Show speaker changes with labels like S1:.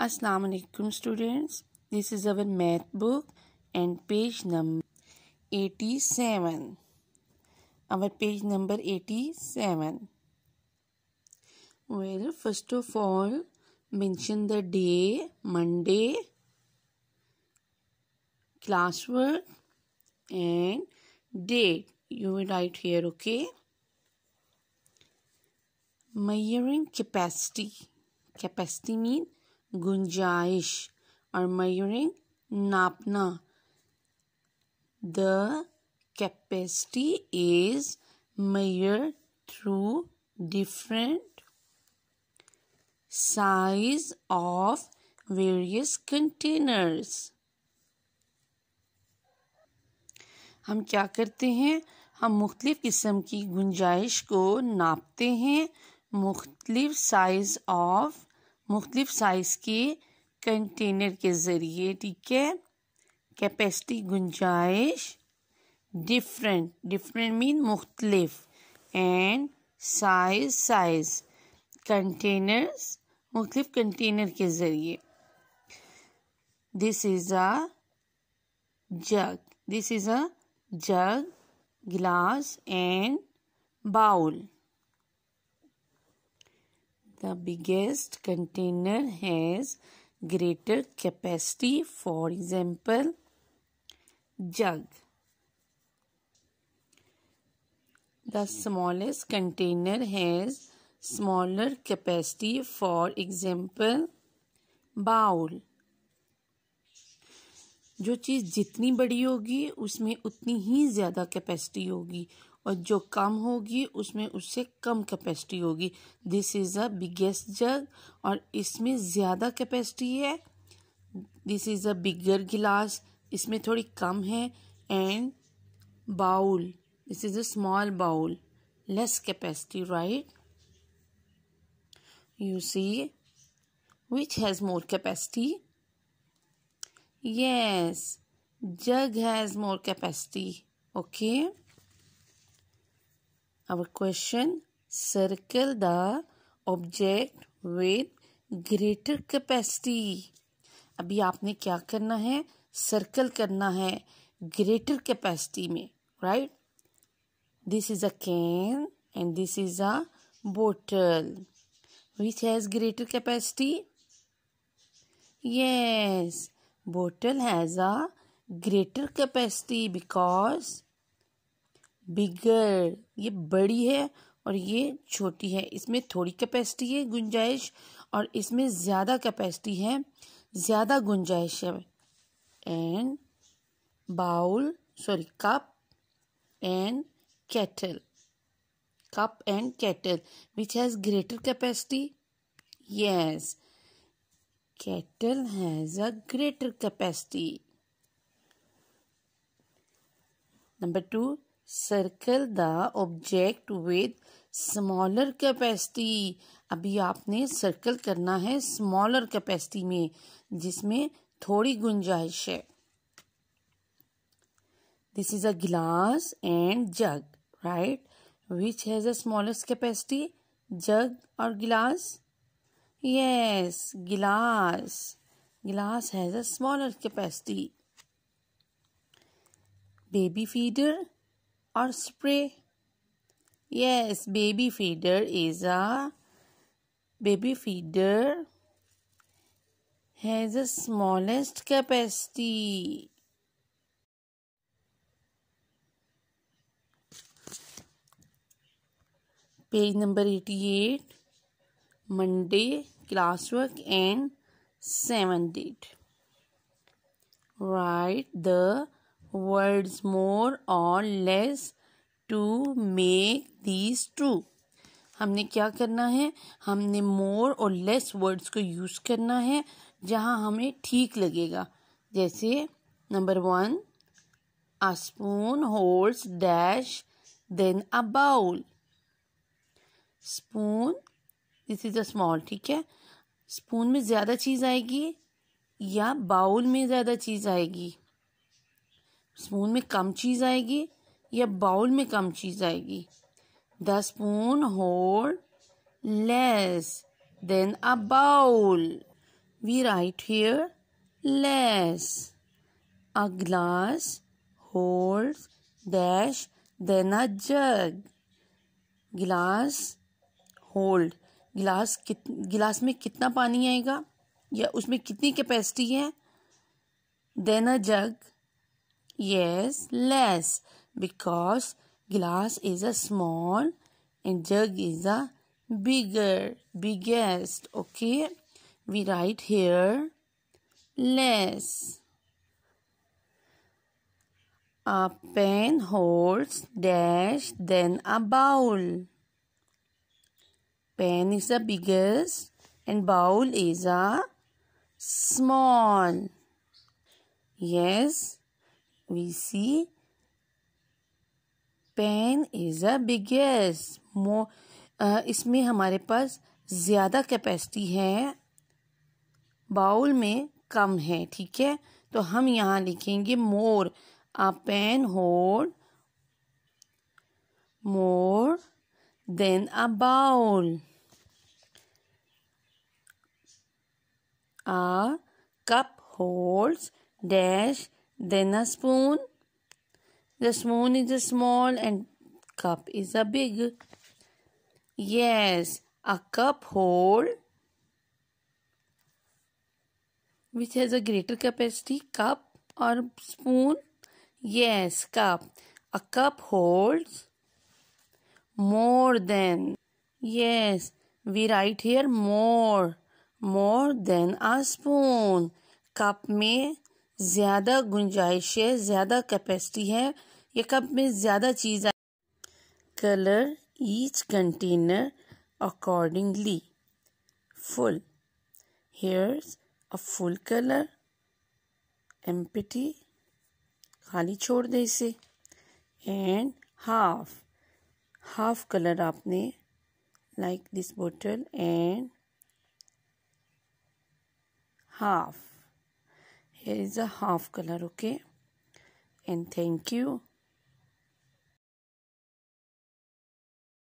S1: Assalamu alaikum students this is our math book and page number 87 our page number 87 well first of all mention the day monday classwork and date you will write here okay measuring capacity capacity means गुंजाइश और measuring नापना the capacity is measured through different size of various containers हम क्या करते हैं हम मुख्तलिफ किस्म की गुंजाइश को नापते हैं मुख्तलिफ साइज ऑफ मुख्तलिफ साइज़ के कंटेनर के ज़रिए ठीक है कैपेसिटी गुंजाइश डिफरेंट डिफरेंट मीन मुख्तलिफ एंड साइज साइज कंटेनर्स मुख्तलिफ कंटेनर के ज़रिए this is a jug this is a jug glass and bowl The biggest container has greater capacity. For example, jug. The smallest container has smaller capacity. For example, bowl जो चीज़ जितनी बड़ी होगी उसमें उतनी ही ज़्यादा कैपेसिटी होगी और जो कम होगी उसमें उससे कम कैपेसिटी होगी this is a biggest jug और इसमें ज़्यादा कैपेसिटी है दिस इज़ अ बिगर गिलास इसमें थोड़ी कम है and bowl this is a small bowl less capacity right you see which has more capacity yes jug has more capacity okay Our question circle the object with greater capacity. अभी आपने क्या करना है सर्कल करना है greater capacity में right this is a can and this is a bottle which has greater capacity yes bottle has a greater capacity because bigger ये बड़ी है और ये छोटी है इसमें थोड़ी कैपेसिटी है गुंजाइश और इसमें ज़्यादा कैपेसिटी है ज़्यादा गुंजाइश है and bowl sorry cup and kettle cup and kettle which has greater capacity yes kettle has a greater capacity number two circle the object with smaller capacity अभी आपने सर्कल करना है स्मॉलर कैपेसिटी में जिसमें थोड़ी गुंजाइश है this is a glass and jug right which has a smallest capacity jug और glass yes glass glass has a smallest capacity baby feeder or spray? Yes, baby feeder is a baby feeder has the smallest capacity. Page number 88 Monday classwork and 7 date. Write the words more or less to make these true हमने क्या करना है हमने मोर और less voids को use करना है जहाँ हमें ठीक लगेगा जैसे number one a spoon holds dash then a bowl spoon this is a small ठीक है स्पून में ज़्यादा चीज़ आएगी या बाउल में ज़्यादा चीज़ आएगी स्पून में कम चीज़ आएगी या बाउल में कम चीज़ आएगी the spoon hold less than a bowl we write here less a glass hold dash than a jug गिलास होल्ड गिलास कित गिलास में कितना पानी आएगा या उसमें कितनी कैपेसिटी है than a jug Yes, less because glass is a small and jug is a bigger biggest okay we write here less a pen holds dash then a bowl pen is the biggest and bowl is a small yes we see pen is a biggest मो इसमें हमारे पास ज़्यादा capacity है bowl में कम है ठीक है तो हम यहाँ लिखेंगे more a pen hold more than a bowl a cup holds dash Then a spoon. The spoon is a small and cup is a big. Yes, a cup hole which has a greater capacity cup or spoon. Yes, cup. A cup holds more than. Yes, we write here more. More than a spoon. Cup me. ज़्यादा गुंजाइश है ज़्यादा capacity है ये cup में ज़्यादा चीज़ आए colour each container accordingly full here's a full colour empty खाली छोड़ दे इसे एंड हाफ हाफ कलर आपने like this bottle and half here is a half color okay and thank you